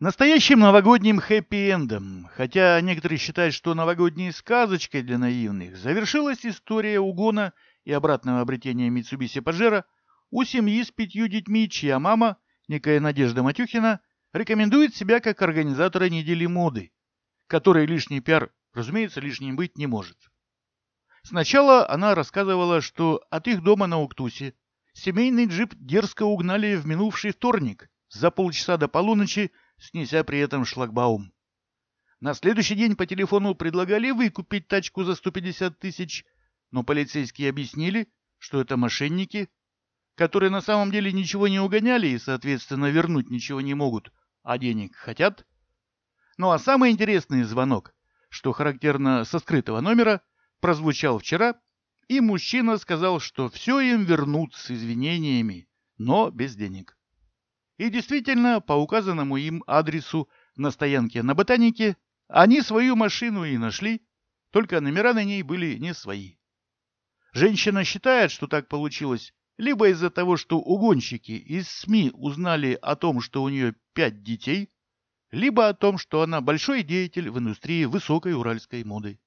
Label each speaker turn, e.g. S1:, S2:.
S1: Настоящим новогодним хэппи-эндом, хотя некоторые считают, что новогодней сказочкой для наивных, завершилась история угона и обратного обретения Митсубиси Паджеро у семьи с пятью детьми, чья мама, некая Надежда Матюхина, рекомендует себя как организатора недели моды, которой лишний пиар, разумеется, лишним быть не может. Сначала она рассказывала, что от их дома на Уктусе семейный джип дерзко угнали в минувший вторник за полчаса до полуночи снеся при этом шлагбаум. На следующий день по телефону предлагали выкупить тачку за 150 тысяч, но полицейские объяснили, что это мошенники, которые на самом деле ничего не угоняли и, соответственно, вернуть ничего не могут, а денег хотят. Ну а самый интересный звонок, что характерно со скрытого номера, прозвучал вчера, и мужчина сказал, что все им вернут с извинениями, но без денег. И действительно, по указанному им адресу на стоянке на Ботанике они свою машину и нашли, только номера на ней были не свои. Женщина считает, что так получилось, либо из-за того, что угонщики из СМИ узнали о том, что у нее пять детей, либо о том, что она большой деятель в индустрии высокой уральской моды.